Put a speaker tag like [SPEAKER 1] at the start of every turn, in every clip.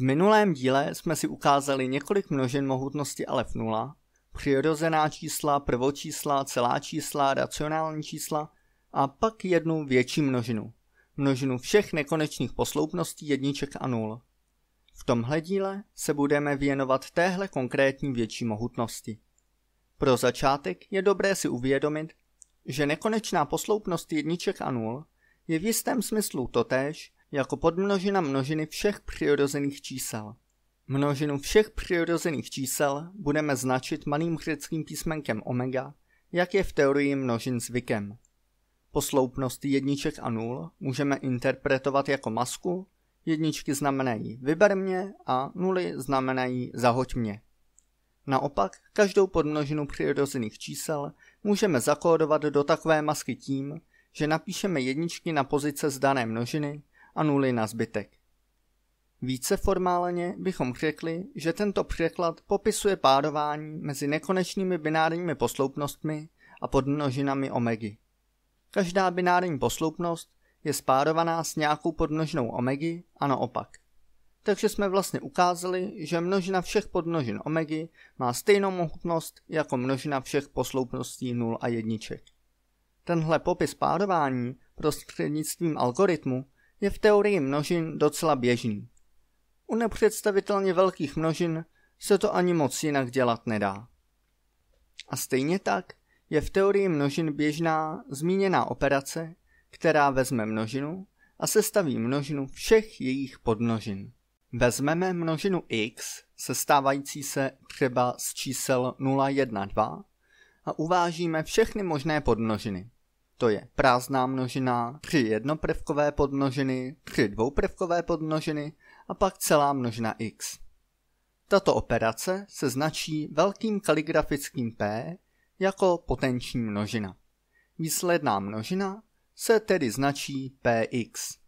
[SPEAKER 1] V minulém díle jsme si ukázali několik množin mohutnosti alef nula, přirozená čísla, prvočísla, celá čísla, racionální čísla a pak jednu větší množinu. Množinu všech nekonečných posloupností jedniček a nul. V tomhle díle se budeme věnovat téhle konkrétní větší mohutnosti. Pro začátek je dobré si uvědomit, že nekonečná posloupnost jedniček a nul je v jistém smyslu totéž, jako podmnožina množiny všech přirozených čísel. Množinu všech přirozených čísel budeme značit malým řeckým písmenkem omega, jak je v teorii množin zvykem. Posloupnost jedniček a nul můžeme interpretovat jako masku, jedničky znamenají vyber mě a nuly znamenají zahoď mě. Naopak, každou podmnožinu přirozených čísel můžeme zakódovat do takové masky tím, že napíšeme jedničky na pozice z dané množiny a nuly na zbytek. Více formálně bychom řekli, že tento překlad popisuje párování mezi nekonečnými binárními posloupnostmi a podmnožinami omegy. Každá binární posloupnost je spárovaná s nějakou podmnožinou omegy a naopak. Takže jsme vlastně ukázali, že množina všech podmnožin omegy má stejnou mohutnost jako množina všech posloupností 0 a jedniček. Tenhle popis párování prostřednictvím algoritmu je v teorii množin docela běžný. U nepředstavitelně velkých množin se to ani moc jinak dělat nedá. A stejně tak je v teorii množin běžná zmíněná operace, která vezme množinu a sestaví množinu všech jejich podmnožin. Vezmeme množinu x, sestávající se třeba z čísel 0, 1, 2, a uvážíme všechny možné podmnožiny to je prázdná množina, tři jednoprvkové podmnožiny, tři dvouprvkové podmnožiny a pak celá množina x. Tato operace se značí velkým kaligrafickým P jako potenční množina. Výsledná množina se tedy značí Px.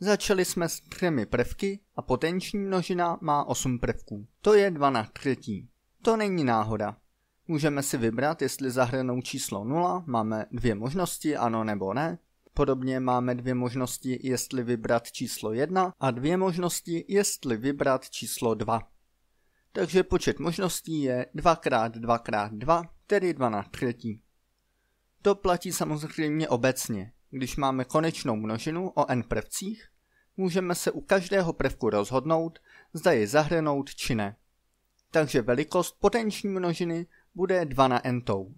[SPEAKER 1] Začali jsme s třemi prvky a potenční množina má 8 prvků. To je 2 na třetí. To není náhoda. Můžeme si vybrat, jestli zahrnou číslo 0, máme dvě možnosti, ano nebo ne. Podobně máme dvě možnosti, jestli vybrat číslo 1 a dvě možnosti, jestli vybrat číslo 2. Takže počet možností je 2x2x2, tedy 2 na třetí. To platí samozřejmě obecně. Když máme konečnou množinu o n prvcích, můžeme se u každého prvku rozhodnout, zda je zahrnout či ne. Takže velikost potenční množiny bude 2 na entou.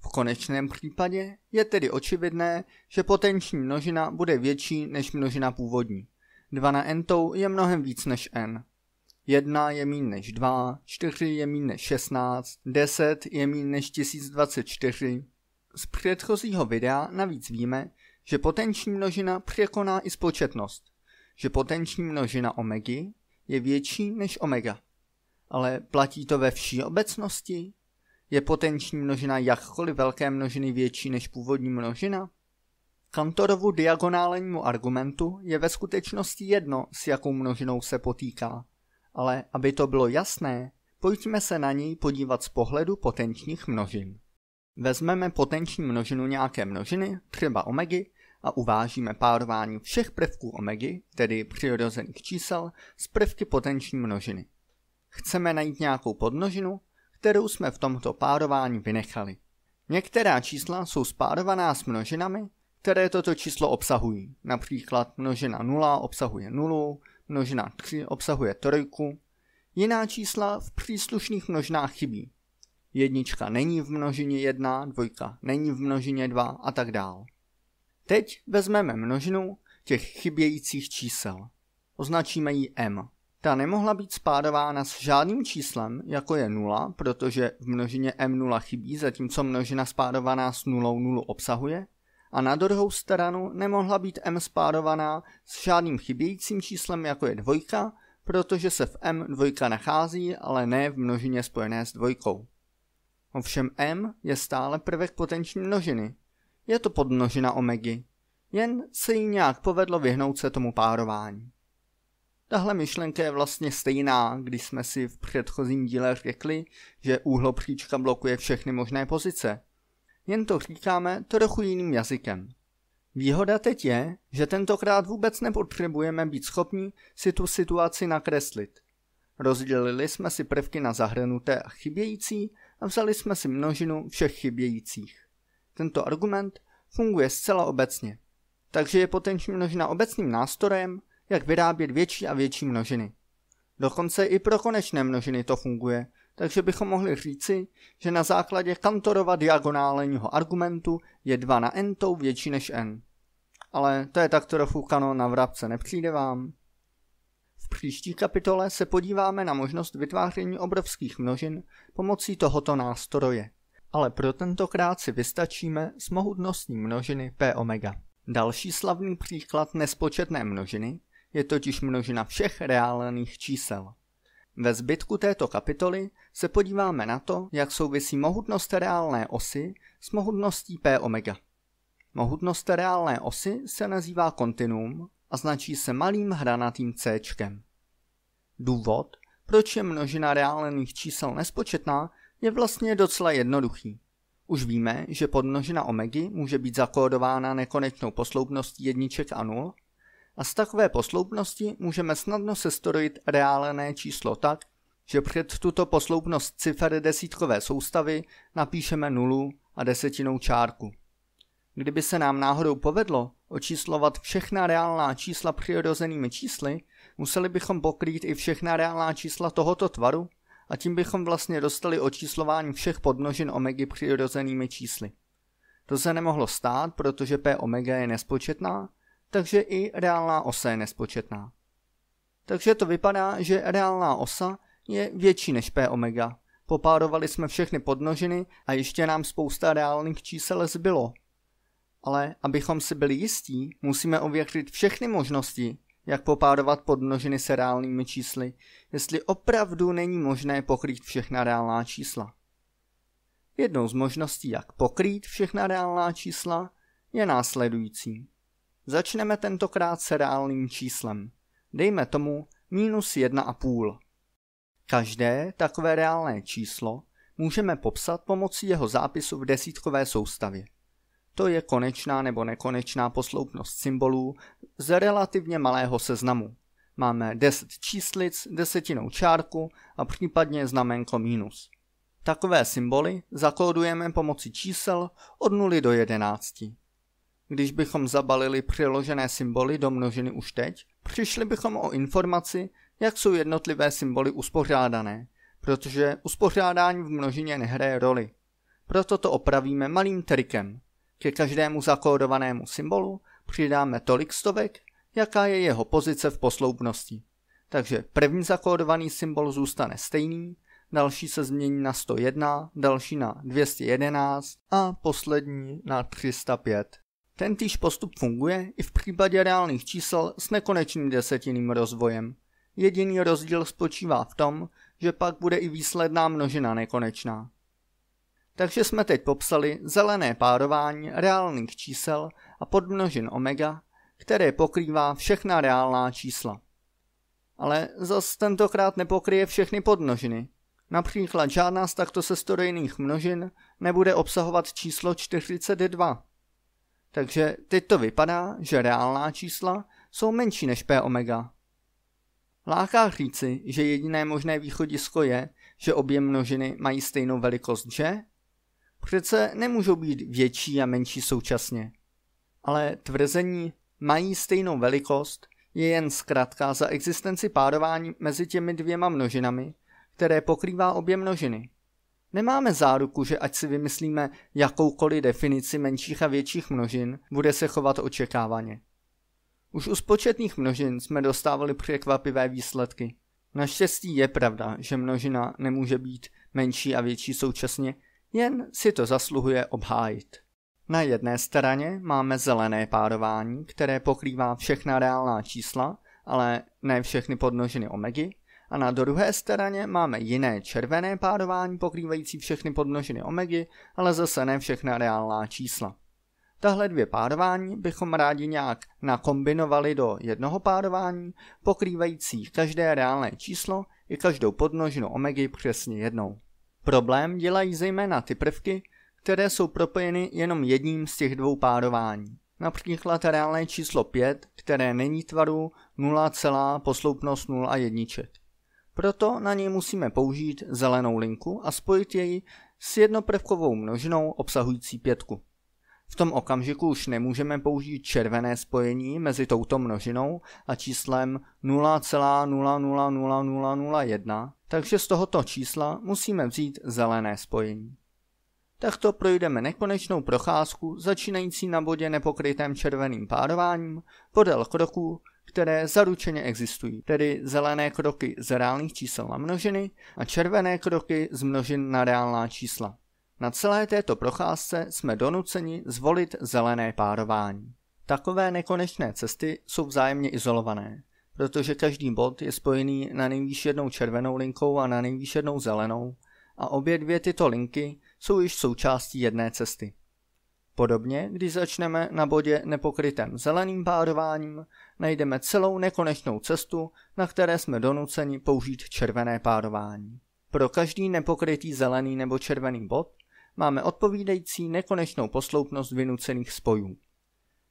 [SPEAKER 1] V konečném případě je tedy očividné, že potenční množina bude větší než množina původní. 2 na entou je mnohem víc než n. 1 je mín než 2, 4 je mín než 16, 10 je mín než 1024. Z předchozího videa navíc víme, že potenční množina překoná i spočetnost, že potenční množina omegy je větší než omega. Ale platí to ve vší obecnosti? Je potenční množina jakkoliv velké množiny větší než původní množina? Kantorovu diagonálnímu argumentu je ve skutečnosti jedno, s jakou množinou se potýká. Ale aby to bylo jasné, pojďme se na něj podívat z pohledu potenčních množin. Vezmeme potenční množinu nějaké množiny, třeba omegy, a uvážíme párování všech prvků omegy, tedy přirozených čísel, s prvky potenční množiny. Chceme najít nějakou podmnožinu, kterou jsme v tomto párování vynechali. Některá čísla jsou spárovaná s množinami, které toto číslo obsahují. Například množina 0 obsahuje 0, množina 3 obsahuje 3. Jiná čísla v příslušných množinách chybí. Jednička není v množině 1, dvojka není v množině 2 a tak dál. Teď vezmeme množinu těch chybějících čísel. Označíme ji m. Ta nemohla být spádována s žádným číslem, jako je 0, protože v množině M0 chybí, zatímco množina spádovaná s nulou 0 obsahuje, a na druhou stranu nemohla být M spádovaná s žádným chybějícím číslem, jako je dvojka, protože se v M dvojka nachází, ale ne v množině spojené s dvojkou. Ovšem M je stále prvek potenční množiny. Je to podmnožina omegy. Jen se jí nějak povedlo vyhnout se tomu párování. Tahle myšlenka je vlastně stejná, když jsme si v předchozím díle řekli, že úhlopříčka blokuje všechny možné pozice. Jen to říkáme trochu jiným jazykem. Výhoda teď je, že tentokrát vůbec nepotřebujeme být schopni si tu situaci nakreslit. Rozdělili jsme si prvky na zahrnuté a chybějící a vzali jsme si množinu všech chybějících. Tento argument funguje zcela obecně, takže je potenční množina obecným nástrojem, jak vyrábět větší a větší množiny. Dokonce i pro konečné množiny to funguje, takže bychom mohli říci, že na základě kantorova diagonálního argumentu je 2 na n tou větší než n. Ale to je tak trochu kanon na vrabce, nepřijde vám? V příští kapitole se podíváme na možnost vytváření obrovských množin pomocí tohoto nástroje. Ale pro tentokrát si vystačíme s mohutnostní množiny p omega. Další slavný příklad nespočetné množiny je totiž množina všech reálných čísel. Ve zbytku této kapitoly se podíváme na to, jak souvisí mohutnost reálné osy s mohutností P omega. Mohutnost reálné osy se nazývá kontinuum a značí se malým hranatým C. Důvod, proč je množina reálných čísel nespočetná, je vlastně docela jednoduchý. Už víme, že podmnožina omegy může být zakódována nekonečnou posloupností jedniček a nul a z takové posloupnosti můžeme snadno sestrojit reálné číslo tak, že před tuto posloupnost cifer desítkové soustavy napíšeme nulu a desetinou čárku. Kdyby se nám náhodou povedlo očíslovat všechna reálná čísla přirozenými čísly, museli bychom pokrýt i všechna reálná čísla tohoto tvaru a tím bychom vlastně dostali očíslování všech podmnožin omegy přirozenými čísly. To se nemohlo stát, protože p omega je nespočetná takže i reálná osa je nespočetná. Takže to vypadá, že reálná osa je větší než P omega. Popárovali jsme všechny podnožiny a ještě nám spousta reálných čísel zbylo. Ale abychom si byli jistí, musíme ověřit všechny možnosti, jak popárovat podmnožiny se reálnými čísly, jestli opravdu není možné pokrýt všechna reálná čísla. Jednou z možností, jak pokrýt všechna reálná čísla, je následující. Začneme tentokrát s reálným číslem. Dejme tomu minus 1,5. Každé takové reálné číslo můžeme popsat pomocí jeho zápisu v desítkové soustavě. To je konečná nebo nekonečná posloupnost symbolů z relativně malého seznamu. Máme 10 číslic, desetinou čárku a případně znamenko minus. Takové symboly zakódujeme pomocí čísel od 0 do 11. Když bychom zabalili přiložené symboly do množiny už teď, přišli bychom o informaci, jak jsou jednotlivé symboly uspořádané, protože uspořádání v množině nehraje roli. Proto to opravíme malým trikem. Ke každému zakódovanému symbolu přidáme tolik stovek, jaká je jeho pozice v posloupnosti. Takže první zakódovaný symbol zůstane stejný, další se změní na 101, další na 211 a poslední na 305. Tentýž postup funguje i v případě reálných čísel s nekonečným desetinným rozvojem. Jediný rozdíl spočívá v tom, že pak bude i výsledná množina nekonečná. Takže jsme teď popsali zelené párování reálných čísel a podmnožin omega, které pokrývá všechna reálná čísla. Ale zas tentokrát nepokryje všechny podmnožiny. Například žádná z takto sestorejných množin nebude obsahovat číslo 42 takže teď to vypadá, že reálná čísla jsou menší než P omega. Láká říci, že jediné možné východisko je, že obě množiny mají stejnou velikost, že? Přece nemůžou být větší a menší současně. Ale tvrzení mají stejnou velikost je jen zkrátka za existenci párování mezi těmi dvěma množinami, které pokrývá obě množiny. Nemáme záruku, že ať si vymyslíme jakoukoliv definici menších a větších množin, bude se chovat očekávaně. Už u spočetných množin jsme dostávali překvapivé výsledky. Naštěstí je pravda, že množina nemůže být menší a větší současně, jen si to zasluhuje obhájit. Na jedné straně máme zelené párování, které pokrývá všechna reálná čísla, ale ne všechny podmnožiny omegy, a na druhé straně máme jiné červené párování pokrývající všechny podmnožiny omegy, ale zase ne všechna reálná čísla. Tahle dvě párování bychom rádi nějak nakombinovali do jednoho párování, pokrývající každé reálné číslo i každou podmnožinu omegy přesně jednou. Problém dělají zejména ty prvky, které jsou propojeny jenom jedním z těch dvou párování. Například reálné číslo 5, které není tvaru 0, posloupnost 0 a jedniček. Proto na něj musíme použít zelenou linku a spojit jej s jednoprvkovou množinou obsahující pětku. V tom okamžiku už nemůžeme použít červené spojení mezi touto množinou a číslem 0,000001, takže z tohoto čísla musíme vzít zelené spojení. Takto projdeme nekonečnou procházku, začínající na bodě nepokrytém červeným párováním, podél kroků, které zaručeně existují, tedy zelené kroky z reálných čísel na množiny a červené kroky z množin na reálná čísla. Na celé této procházce jsme donuceni zvolit zelené párování. Takové nekonečné cesty jsou vzájemně izolované, protože každý bod je spojený na nejvýš jednou červenou linkou a na nejvýš jednou zelenou a obě dvě tyto linky jsou již součástí jedné cesty. Podobně, když začneme na bodě nepokrytém zeleným párováním, najdeme celou nekonečnou cestu, na které jsme donuceni použít červené párování. Pro každý nepokrytý zelený nebo červený bod máme odpovídající nekonečnou posloupnost vynucených spojů.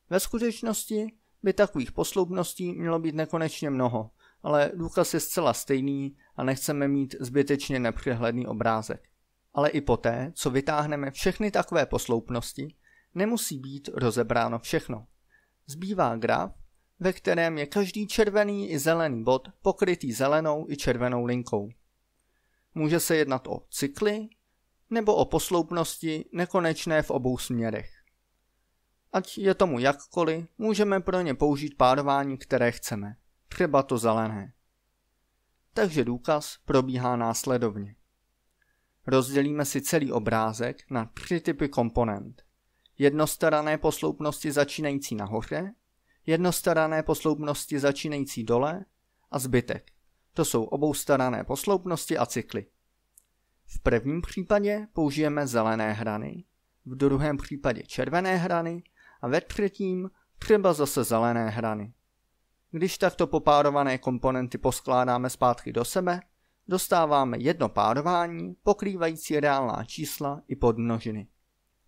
[SPEAKER 1] Ve skutečnosti by takových posloupností mělo být nekonečně mnoho, ale důkaz je zcela stejný a nechceme mít zbytečně nepřehledný obrázek ale i poté, co vytáhneme všechny takové posloupnosti, nemusí být rozebráno všechno. Zbývá graf, ve kterém je každý červený i zelený bod pokrytý zelenou i červenou linkou. Může se jednat o cykly nebo o posloupnosti nekonečné v obou směrech. Ať je tomu jakkoliv, můžeme pro ně použít párování, které chceme, třeba to zelené. Takže důkaz probíhá následovně. Rozdělíme si celý obrázek na tři typy komponent. Jednostarané posloupnosti začínající nahoře, jednostarané posloupnosti začínající dole a zbytek. To jsou oboustarané posloupnosti a cykly. V prvním případě použijeme zelené hrany, v druhém případě červené hrany a ve třetím třeba zase zelené hrany. Když takto popárované komponenty poskládáme zpátky do sebe, dostáváme jedno párování pokrývající reálná čísla i podmnožiny.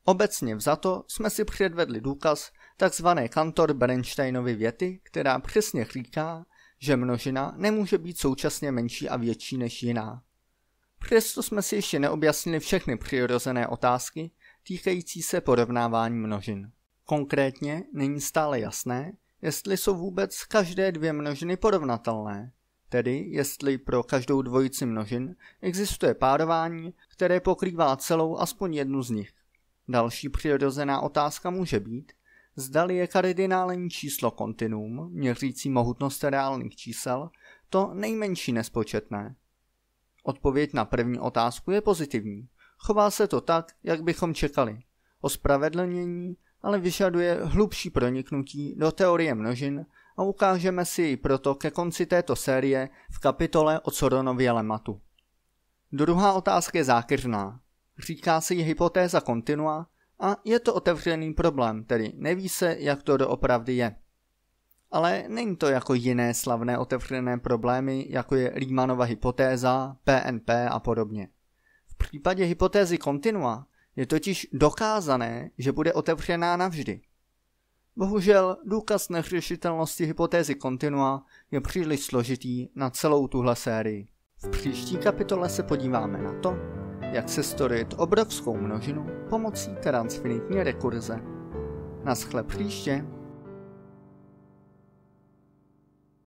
[SPEAKER 1] Obecně vzato jsme si předvedli důkaz tzv. kantor Bernsteinovy věty, která přesně říká, že množina nemůže být současně menší a větší než jiná. Přesto jsme si ještě neobjasnili všechny přirozené otázky týkající se porovnávání množin. Konkrétně není stále jasné, jestli jsou vůbec každé dvě množiny porovnatelné, tedy jestli pro každou dvojici množin existuje párování, které pokrývá celou aspoň jednu z nich. Další přirozená otázka může být, zdali je kardinální číslo kontinuum, měřící mohutnost reálných čísel, to nejmenší nespočetné. Odpověď na první otázku je pozitivní. Chová se to tak, jak bychom čekali. Ospravedlnění ale vyžaduje hlubší proniknutí do teorie množin a ukážeme si ji proto ke konci této série v kapitole o Coronově lematu. Druhá otázka je zákeřná. Říká se ji hypotéza kontinua a je to otevřený problém, tedy neví se, jak to doopravdy je. Ale není to jako jiné slavné otevřené problémy, jako je Riemannova hypotéza, PNP a podobně. V případě hypotézy kontinua je totiž dokázané, že bude otevřená navždy. Bohužel důkaz neřešitelnosti hypotézy kontinua je příliš složitý na celou tuhle sérii. V příští kapitole se podíváme na to, jak se storit obrovskou množinu pomocí transfinitní rekurze. Naschle příště.